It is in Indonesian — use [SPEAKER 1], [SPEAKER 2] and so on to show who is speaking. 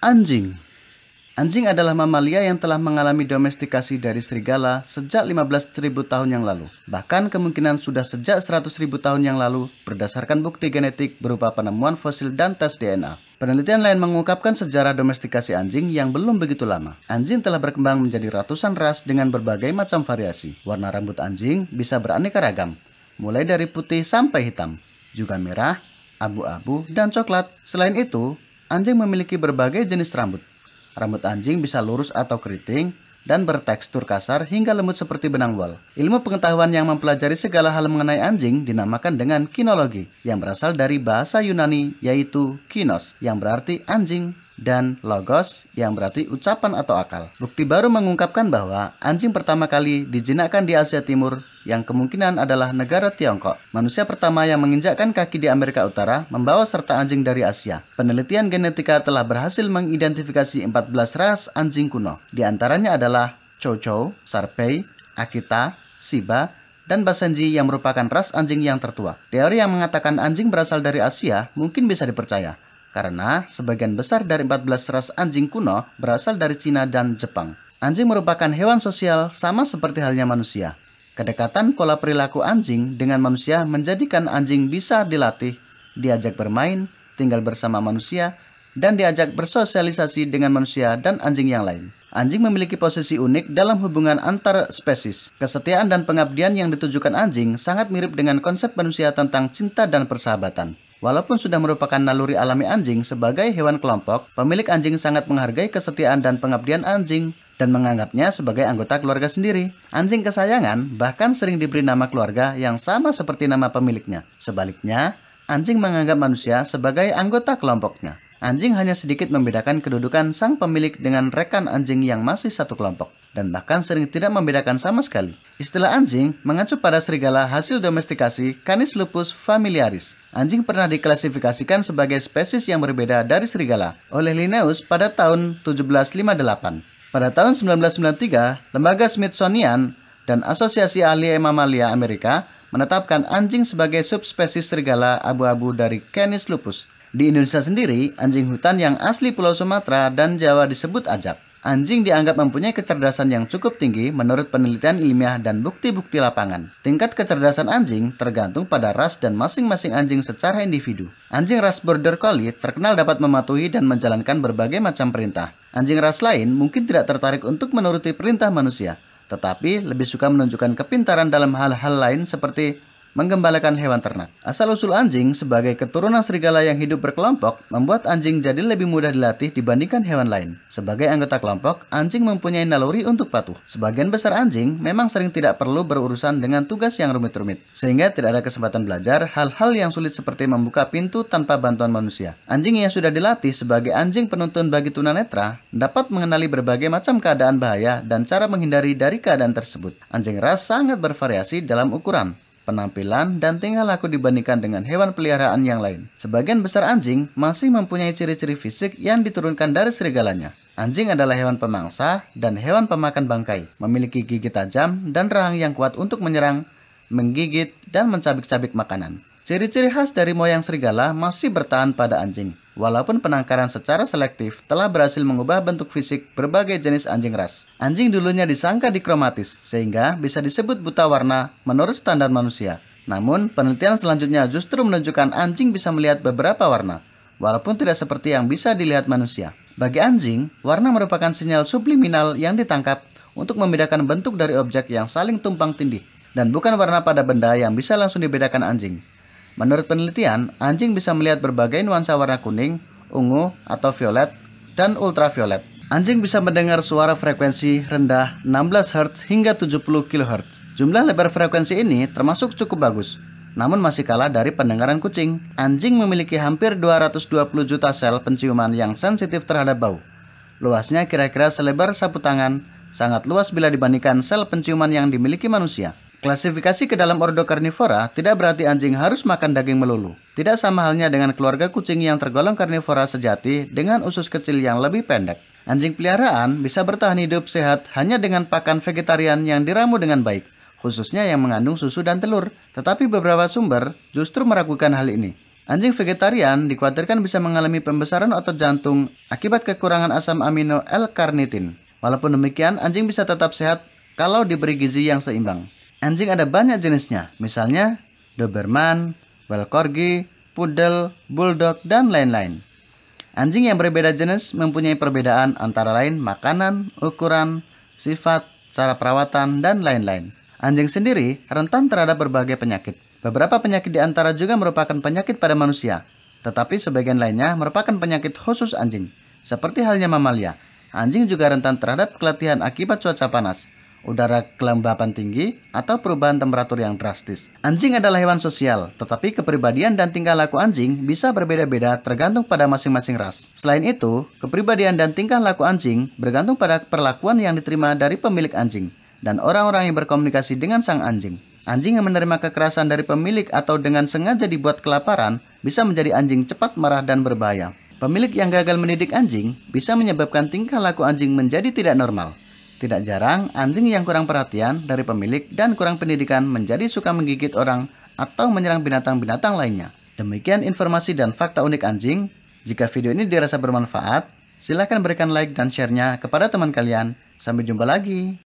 [SPEAKER 1] Anjing Anjing adalah mamalia yang telah mengalami domestikasi dari serigala sejak 15.000 tahun yang lalu. Bahkan kemungkinan sudah sejak 100.000 tahun yang lalu berdasarkan bukti genetik berupa penemuan fosil dan tes DNA. Penelitian lain mengungkapkan sejarah domestikasi anjing yang belum begitu lama. Anjing telah berkembang menjadi ratusan ras dengan berbagai macam variasi. Warna rambut anjing bisa beraneka ragam, mulai dari putih sampai hitam, juga merah, abu-abu, dan coklat. Selain itu, Anjing memiliki berbagai jenis rambut. Rambut anjing bisa lurus atau keriting dan bertekstur kasar hingga lembut seperti benang wol. Ilmu pengetahuan yang mempelajari segala hal mengenai anjing dinamakan dengan kinologi yang berasal dari bahasa Yunani yaitu kinos yang berarti anjing dan logos yang berarti ucapan atau akal. Bukti baru mengungkapkan bahwa anjing pertama kali dijinakkan di Asia Timur yang kemungkinan adalah negara Tiongkok. Manusia pertama yang menginjakkan kaki di Amerika Utara membawa serta anjing dari Asia. Penelitian genetika telah berhasil mengidentifikasi 14 ras anjing kuno. Di antaranya adalah Chow Chow, Sarpei, Akita, Shiba, dan Basenji yang merupakan ras anjing yang tertua. Teori yang mengatakan anjing berasal dari Asia mungkin bisa dipercaya, karena sebagian besar dari 14 ras anjing kuno berasal dari Cina dan Jepang. Anjing merupakan hewan sosial sama seperti halnya manusia. Kedekatan pola perilaku anjing dengan manusia menjadikan anjing bisa dilatih, diajak bermain, tinggal bersama manusia, dan diajak bersosialisasi dengan manusia dan anjing yang lain. Anjing memiliki posisi unik dalam hubungan antar spesies. Kesetiaan dan pengabdian yang ditujukan anjing sangat mirip dengan konsep manusia tentang cinta dan persahabatan. Walaupun sudah merupakan naluri alami anjing sebagai hewan kelompok, pemilik anjing sangat menghargai kesetiaan dan pengabdian anjing dan menganggapnya sebagai anggota keluarga sendiri. Anjing kesayangan bahkan sering diberi nama keluarga yang sama seperti nama pemiliknya. Sebaliknya, anjing menganggap manusia sebagai anggota kelompoknya. Anjing hanya sedikit membedakan kedudukan sang pemilik dengan rekan anjing yang masih satu kelompok dan bahkan sering tidak membedakan sama sekali. Istilah anjing mengacu pada serigala hasil domestikasi Canis lupus familiaris Anjing pernah diklasifikasikan sebagai spesies yang berbeda dari serigala oleh Linnaeus pada tahun 1758. Pada tahun 1993, lembaga Smithsonian dan Asosiasi Ahli Mamalia Amerika menetapkan anjing sebagai subspesies serigala abu-abu dari Canis lupus. Di Indonesia sendiri, anjing hutan yang asli Pulau Sumatera dan Jawa disebut ajab. Anjing dianggap mempunyai kecerdasan yang cukup tinggi menurut penelitian ilmiah dan bukti-bukti lapangan. Tingkat kecerdasan anjing tergantung pada ras dan masing-masing anjing secara individu. Anjing ras Border Collie terkenal dapat mematuhi dan menjalankan berbagai macam perintah. Anjing ras lain mungkin tidak tertarik untuk menuruti perintah manusia, tetapi lebih suka menunjukkan kepintaran dalam hal-hal lain seperti menggembalakan hewan ternak. Asal-usul anjing sebagai keturunan serigala yang hidup berkelompok membuat anjing jadi lebih mudah dilatih dibandingkan hewan lain. Sebagai anggota kelompok, anjing mempunyai naluri untuk patuh. Sebagian besar anjing memang sering tidak perlu berurusan dengan tugas yang rumit-rumit, sehingga tidak ada kesempatan belajar hal-hal yang sulit seperti membuka pintu tanpa bantuan manusia. Anjing yang sudah dilatih sebagai anjing penuntun bagi tunanetra dapat mengenali berbagai macam keadaan bahaya dan cara menghindari dari keadaan tersebut. Anjing ras sangat bervariasi dalam ukuran penampilan, dan tingkah laku dibandingkan dengan hewan peliharaan yang lain. Sebagian besar anjing masih mempunyai ciri-ciri fisik yang diturunkan dari serigalanya. Anjing adalah hewan pemangsa dan hewan pemakan bangkai, memiliki gigi tajam dan rahang yang kuat untuk menyerang, menggigit, dan mencabik-cabik makanan. Ciri-ciri khas dari moyang serigala masih bertahan pada anjing, Walaupun penangkaran secara selektif telah berhasil mengubah bentuk fisik berbagai jenis anjing ras. Anjing dulunya disangka dikromatis, sehingga bisa disebut buta warna menurut standar manusia. Namun, penelitian selanjutnya justru menunjukkan anjing bisa melihat beberapa warna, walaupun tidak seperti yang bisa dilihat manusia. Bagi anjing, warna merupakan sinyal subliminal yang ditangkap untuk membedakan bentuk dari objek yang saling tumpang tindih, dan bukan warna pada benda yang bisa langsung dibedakan anjing. Menurut penelitian, anjing bisa melihat berbagai nuansa warna kuning, ungu, atau violet, dan ultraviolet. Anjing bisa mendengar suara frekuensi rendah 16 Hz hingga 70 kHz. Jumlah lebar frekuensi ini termasuk cukup bagus, namun masih kalah dari pendengaran kucing. Anjing memiliki hampir 220 juta sel penciuman yang sensitif terhadap bau. Luasnya kira-kira selebar sapu tangan, sangat luas bila dibandingkan sel penciuman yang dimiliki manusia. Klasifikasi ke dalam ordo karnivora tidak berarti anjing harus makan daging melulu. Tidak sama halnya dengan keluarga kucing yang tergolong karnivora sejati dengan usus kecil yang lebih pendek. Anjing peliharaan bisa bertahan hidup sehat hanya dengan pakan vegetarian yang diramu dengan baik, khususnya yang mengandung susu dan telur. Tetapi beberapa sumber justru meragukan hal ini. Anjing vegetarian dikhawatirkan bisa mengalami pembesaran otot jantung akibat kekurangan asam amino l karnitin Walaupun demikian, anjing bisa tetap sehat kalau diberi gizi yang seimbang. Anjing ada banyak jenisnya, misalnya Doberman, Well Corgi, Poodle, Bulldog, dan lain-lain. Anjing yang berbeda jenis mempunyai perbedaan antara lain makanan, ukuran, sifat, cara perawatan, dan lain-lain. Anjing sendiri rentan terhadap berbagai penyakit. Beberapa penyakit di antara juga merupakan penyakit pada manusia, tetapi sebagian lainnya merupakan penyakit khusus anjing. Seperti halnya mamalia, anjing juga rentan terhadap keletihan akibat cuaca panas, udara kelembapan tinggi, atau perubahan temperatur yang drastis. Anjing adalah hewan sosial, tetapi kepribadian dan tingkah laku anjing bisa berbeda-beda tergantung pada masing-masing ras. Selain itu, kepribadian dan tingkah laku anjing bergantung pada perlakuan yang diterima dari pemilik anjing dan orang-orang yang berkomunikasi dengan sang anjing. Anjing yang menerima kekerasan dari pemilik atau dengan sengaja dibuat kelaparan bisa menjadi anjing cepat marah dan berbahaya. Pemilik yang gagal mendidik anjing bisa menyebabkan tingkah laku anjing menjadi tidak normal. Tidak jarang, anjing yang kurang perhatian dari pemilik dan kurang pendidikan menjadi suka menggigit orang atau menyerang binatang-binatang lainnya. Demikian informasi dan fakta unik anjing. Jika video ini dirasa bermanfaat, silahkan berikan like dan sharenya kepada teman kalian. Sampai jumpa lagi.